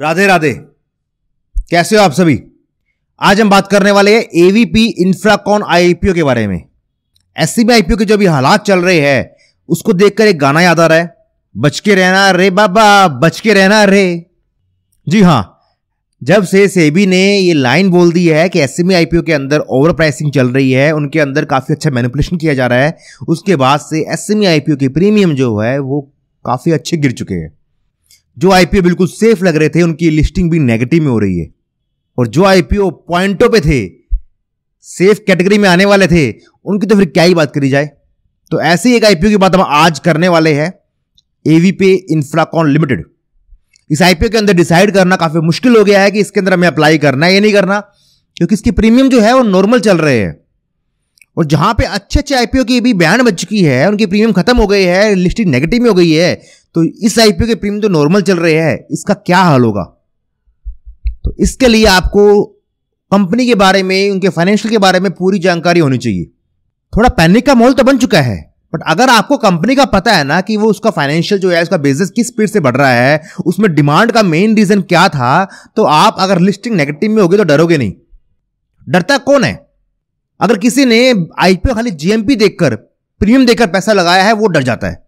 राधे राधे कैसे हो आप सभी आज हम बात करने वाले हैं एवीपी इंफ्राकॉन आईपीओ के बारे में एस आईपीओ के जो भी हालात चल रहे हैं उसको देखकर एक गाना याद आ रहा है बच के रहना रे बाबा बच के रहना रे जी हाँ जब से सेबी ने ये लाइन बोल दी है कि एस आईपीओ के अंदर ओवर प्राइसिंग चल रही है उनके अंदर काफ़ी अच्छा मैनिपुलेशन किया जा रहा है उसके बाद से एस आईपीओ के प्रीमियम जो है वो काफ़ी अच्छे गिर चुके हैं जो आईपीओ बिल्कुल सेफ लग रहे थे उनकी लिस्टिंग भी नेगेटिव में हो रही है और जो आईपीओ पॉइंटों पे थे सेफ कैटेगरी में आने वाले थे उनकी तो फिर क्या ही बात करी जाए तो ऐसे ही एक आईपीओ की बात हम आज करने वाले हैं एवी पे इंफ्राकॉन लिमिटेड इस आईपीओ के अंदर डिसाइड करना काफी मुश्किल हो गया है कि इसके अंदर हमें अप्लाई करना है या नहीं करना क्योंकि इसकी प्रीमियम जो है वो नॉर्मल चल रहे हैं और जहां पे अच्छे अच्छे आईपीओ की भी बैन बच चुकी है उनकी प्रीमियम खत्म हो गई है लिस्टिंग नेगेटिव में हो गई है तो इस आईपीओ के प्रीमियम तो नॉर्मल चल रहे हैं इसका क्या हाल होगा तो इसके लिए आपको कंपनी के बारे में उनके फाइनेंशियल के बारे में पूरी जानकारी होनी चाहिए थोड़ा पैनिक का माहौल तो बन चुका है बट अगर आपको कंपनी का पता है ना कि वो उसका फाइनेंशियल जो है उसका बिजनेस किस स्पीड से बढ़ रहा है उसमें डिमांड का मेन रीजन क्या था तो आप अगर लिस्टिंग नेगेटिव में होगी तो डरोगे नहीं डरता कौन है अगर किसी ने आईपीओ खाली जीएमपी देखकर प्रीमियम देखकर पैसा लगाया है वो डर जाता है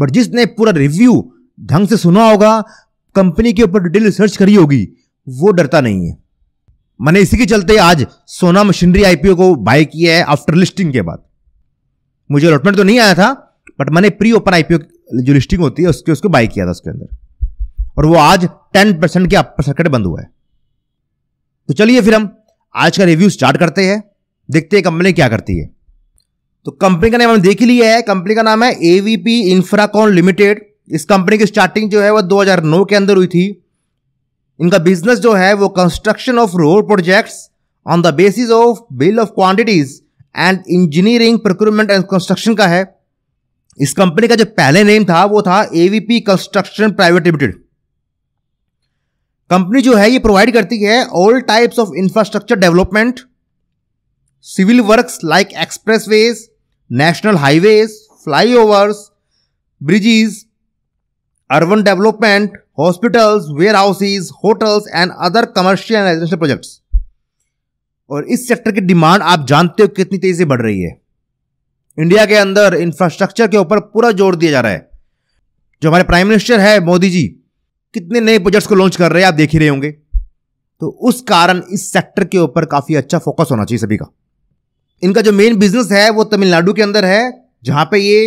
बट जिसने पूरा रिव्यू ढंग से सुना होगा कंपनी के ऊपर डिटेल रिसर्च करी होगी वो डरता नहीं है मैंने इसी के चलते आज सोना मशीनरी आईपीओ को बाय किया है आफ्टर लिस्टिंग के बाद मुझे अलॉटमेंट तो नहीं आया था बट मैंने प्री ओपन आईपीओ जो लिस्टिंग होती है उसके उसको बाय किया था उसके अंदर और वो आज टेन परसेंट के अपर सर्किट बंद हुआ है तो चलिए फिर हम आज का रिव्यू स्टार्ट करते हैं देखते हैं कंपनी क्या करती है तो कंपनी का नाम हमने देख लिया है कंपनी का नाम है एवीपी इंफ्राकॉन लिमिटेड इस कंपनी की स्टार्टिंग जो है वह 2009 के अंदर हुई थी इनका बिजनेस जो है वो construction of road projects on the basis of bill of quantities and engineering procurement and construction का है इस कंपनी का जो पहले नेम था वो था AVP construction private limited company जो है ये प्रोवाइड करती है all types of infrastructure development civil works like expressways, national highways, flyovers, bridges, urban development, hospitals, warehouses, hotels and other commercial and residential और इस सेक्टर की डिमांड आप जानते हो कितनी तेजी से बढ़ रही है इंडिया के अंदर इंफ्रास्ट्रक्चर के ऊपर पूरा जोर दिया जा रहा है जो हमारे प्राइम मिनिस्टर है मोदी जी कितने नए प्रोजेक्ट्स को लॉन्च कर रहे हैं आप देख ही रहे होंगे तो उस कारण इस सेक्टर के ऊपर काफी अच्छा फोकस होना चाहिए सभी का इनका जो मेन बिजनेस है वो तमिलनाडु के अंदर है जहाँ पे ये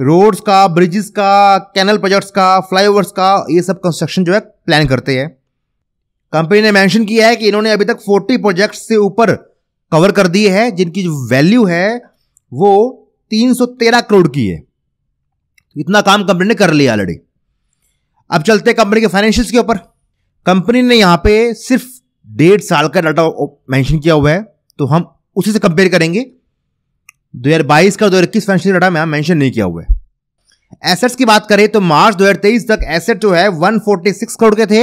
रोड्स का ब्रिजेस का कैनल प्रोजेक्ट्स का फ्लाईओवर्स का ये सब कंस्ट्रक्शन जो है प्लान करते हैं कंपनी ने मेंशन किया है कि इन्होंने अभी तक 40 प्रोजेक्ट्स से ऊपर कवर कर दिए हैं जिनकी जो वैल्यू है वो 313 करोड़ की है इतना काम कंपनी ने कर लिया ऑलरेडी अब चलते हैं कंपनी के फाइनेंशियल्स के ऊपर कंपनी ने यहाँ पे सिर्फ डेढ़ साल का डाटा मेंशन किया हुआ है तो हम उसी से कंपेयर करेंगे 2022 का 2021 फाइनेंशियल डाटा मैं मेंशन नहीं किया हुआ है एसेट्स की बात करें तो मार्च 2023 तक एसेट जो है 146 करोड़ के थे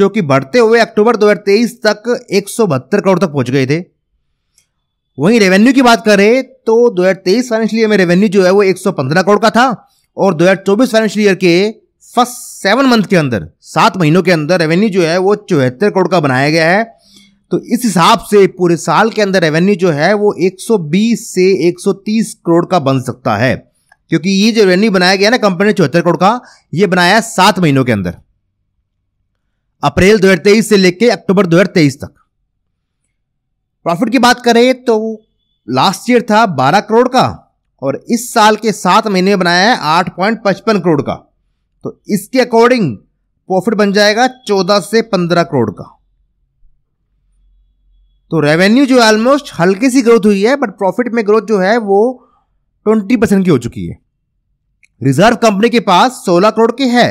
जो कि बढ़ते हुए अक्टूबर 2023 तक एक करोड़ तक पहुंच गए थे वहीं रेवेन्यू की बात करें तो 2023 फाइनेंशियल ईयर में रेवेन्यू जो है वो 115 करोड़ का था और 2024 फाइनेंशियल ईयर के फर्स्ट सेवन मंथ के अंदर सात महीनों के अंदर रेवेन्यू जो है वो चौहत्तर करोड़ का बनाया गया है तो इस हिसाब से पूरे साल के अंदर रेवेन्यू जो है वो 120 से 130 करोड़ का बन सकता है क्योंकि ये जो रेवेन्यू बनाया गया ना कंपनी ने चौहत्तर करोड़ का ये बनाया सात महीनों के अंदर अप्रैल दो से लेकर अक्टूबर दो तक प्रॉफिट की बात करें तो लास्ट ईयर था 12 करोड़ का और इस साल के सात महीने में बनाया है आठ पॉइंट पचपन करोड़ का तो इसके अकॉर्डिंग प्रॉफिट बन जाएगा चौदह से पंद्रह करोड़ का तो रेवेन्यू जो ऑलमोस्ट हल्की सी ग्रोथ हुई है बट प्रॉफिट में ग्रोथ जो है वो ट्वेंटी परसेंट की हो चुकी है रिजर्व कंपनी के पास सोलह करोड़ की है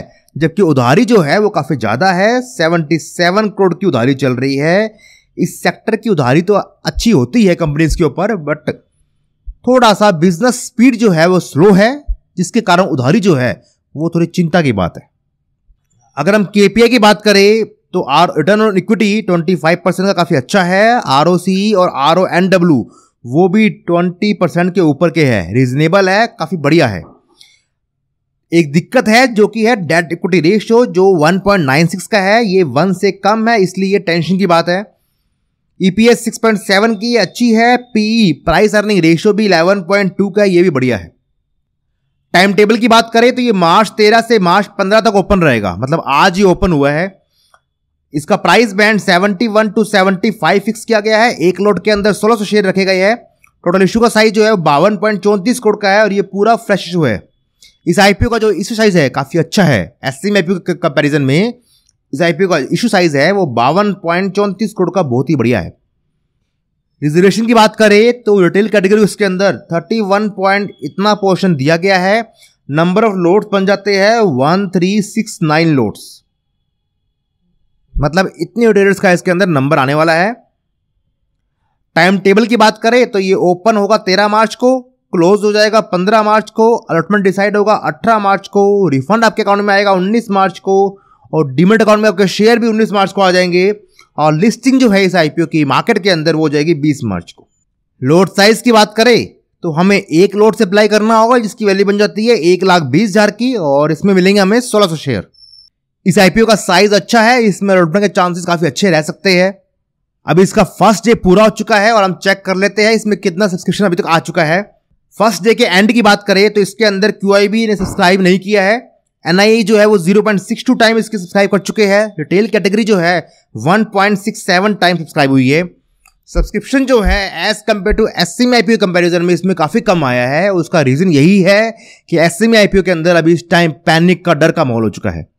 जबकि उधारी जो है वो काफ़ी ज़्यादा है सेवनटी सेवन करोड़ की उधारी चल रही है इस सेक्टर की उधारी तो अच्छी होती है कंपनीज के ऊपर बट थोड़ा सा बिजनेस स्पीड जो है वो स्लो है जिसके कारण उधारी जो है वो थोड़ी चिंता की बात है अगर हम केपीआई की बात करें तो R return on equity 25 percent का काफ़ी अच्छा है आर e और आर ओ एन डब्ल्यू वो भी 20 परसेंट के ऊपर के है रीजनेबल है काफ़ी बढ़िया है एक दिक्कत है जो कि है डेट इक्विटी रेशियो जो 1.96 का है ये वन से कम है इसलिए ये टेंशन की बात है ईपीएस e 6.7 की अच्छी है पीई प्राइस अर्निंग रेशियो भी 11.2 का है ये भी बढ़िया है टाइम टेबल की बात करें तो ये मार्च 13 से मार्च 15 तक ओपन रहेगा मतलब आज ही ओपन हुआ है इसका प्राइस बैंड 71 टू 75 फिक्स किया गया है एक लोड के अंदर 1600 शेयर रखे गए हैं टोटल इशू का साइज जो है बावन पॉइंट करोड़ का है और ये पूरा फ्रेश इशू है इस आईपीओ का जो इशू साइज है काफ़ी अच्छा है एस सी आईपीओ के कंपेरिजन में इस आईपीओ का इशू साइज है वो बावन पॉइंट करोड़ का बहुत ही बढ़िया है रिजर्वेशन की बात करें तो रिटेल कैटेगरी उसके अंदर थर्टी वन पॉइंट इतना पोर्शन दिया गया है नंबर ऑफ लोड्स बन जाते हैं one three six nine lots मतलब इतने ऑडिटर्स का इसके अंदर नंबर आने वाला है टाइम टेबल की बात करें तो ये ओपन होगा तेरह मार्च को क्लोज हो जाएगा पंद्रह मार्च को अलॉटमेंट डिसाइड होगा अठारह मार्च को रिफंड आपके अकाउंट में आएगा उन्नीस मार्च को और डिमिट अकाउंट में आपके शेयर भी उन्नीस मार्च को आ जाएंगे और लिस्टिंग जो है इस आईपीओ की मार्केट के अंदर वो जाएगी बीस मार्च को लोड साइज की बात करें तो हमें एक लोड से अप्लाई करना होगा जिसकी वैल्यू बन जाती है एक लाख बीस हज़ार की और इसमें मिलेंगे हमें सोलह सौ शेयर इस आईपीओ का साइज अच्छा है इसमें रोडमैप के चांसेस काफी अच्छे रह सकते हैं अभी इसका फर्स्ट डे पूरा हो चुका है और हम चेक कर लेते हैं इसमें कितना सब्सक्रिप्शन अभी तक आ चुका है फर्स्ट डे के एंड की बात करें तो इसके अंदर क्यू ने सब्सक्राइब नहीं किया है एन e जो है वो 0.62 टाइम इसके सब्सक्राइब कर चुके हैं रिटेल कैटेगरी जो है 1.67 टाइम सब्सक्राइब हुई है सब्सक्रिप्शन जो है as compared to S C I comparison में इसमें काफ़ी कम आया है उसका रीज़न यही है कि एस सी आई के अंदर अभी इस टाइम पैनिक का डर का माहौल हो चुका है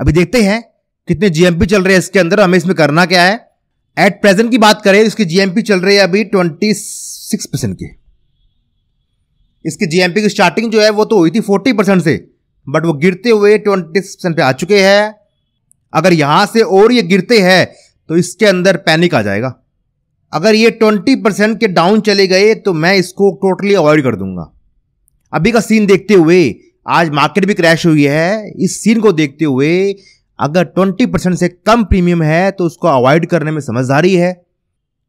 अभी देखते हैं कितने जीएमपी चल रहे हैं इसके अंदर हमें इसमें करना क्या है एट प्रेजेंट की बात करें इसकी जीएमपी चल रही है अभी ट्वेंटी सिक्स परसेंट की इसकी जीएमपी की स्टार्टिंग जो है वो तो हुई थी फोर्टी परसेंट से बट वो गिरते हुए ट्वेंटी सिक्स परसेंट पर आ चुके हैं अगर यहां से और ये गिरते हैं तो इसके अंदर पैनिक आ जाएगा अगर ये ट्वेंटी परसेंट के डाउन चले गए तो मैं इसको टोटली अवॉइड कर दूंगा अभी का सीन देखते हुए आज मार्केट भी क्रैश हुई है इस सीन को देखते हुए अगर 20 परसेंट से कम प्रीमियम है तो उसको अवॉइड करने में समझदारी है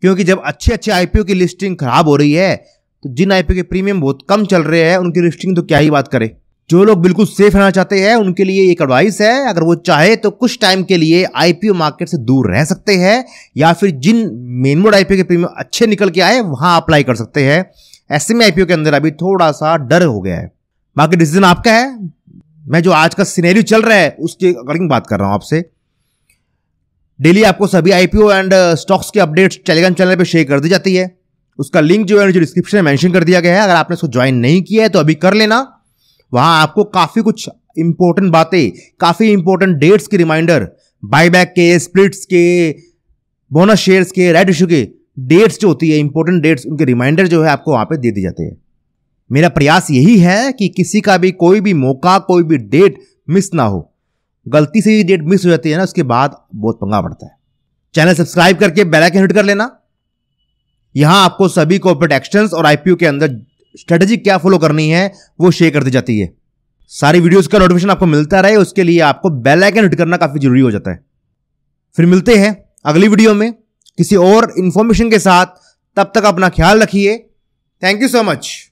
क्योंकि जब अच्छे अच्छे आईपीओ की लिस्टिंग खराब हो रही है तो जिन आईपीओ के प्रीमियम बहुत कम चल रहे हैं उनकी लिस्टिंग तो क्या ही बात करें जो लोग बिल्कुल सेफ रहना चाहते हैं उनके लिए एक एडवाइस है अगर वो चाहे तो कुछ टाइम के लिए आईपीओ मार्केट से दूर रह सकते हैं या फिर जिन मेन मेनमोड आईपीओ के प्रीमियम अच्छे निकल के आए वहां अप्लाई कर सकते हैं ऐसे में आईपीओ के अंदर अभी थोड़ा सा डर हो गया है बाकी डिसीजन आपका है मैं जो आज का सिनेरियो चल रहा है उसके अकॉर्डिंग बात कर रहा हूं आपसे डेली आपको सभी आईपीओ एंड स्टॉक्स के अपडेट्स टेलीग्राम चैनल पे शेयर कर दी जाती है उसका लिंक जो है मुझे डिस्क्रिप्शन में मेंशन कर दिया गया है अगर आपने उसको ज्वाइन नहीं किया है तो अभी कर लेना वहां आपको काफ़ी कुछ इंपॉर्टेंट बातें काफ़ी इंपॉर्टेंट डेट्स के रिमाइंडर बाईबैक के स्प्लिट्स के बोनस शेयर्स के रेड इशू के डेट्स जो होती है इंपॉर्टेंट डेट्स उनके रिमाइंडर जो है आपको वहां पे दे दी जाते हैं मेरा प्रयास यही है कि किसी का भी कोई भी मौका कोई भी डेट मिस ना हो गलती से ये डेट मिस हो जाती है ना उसके बाद बहुत पंगा पड़ता है चैनल सब्सक्राइब करके बेल आइकन हिट कर लेना यहां आपको सभी कॉर्पोरेट एक्शन और आईपीओ के अंदर स्ट्रेटेजी क्या फॉलो करनी है वो शेयर कर दी जाती है सारी वीडियोस का नोटिफिकेशन आपको मिलता रहे उसके लिए आपको बेल आइकन हिट करना काफी जरूरी हो जाता है फिर मिलते हैं अगली वीडियो में किसी और इंफॉर्मेशन के साथ तब तक अपना ख्याल रखिए थैंक यू सो मच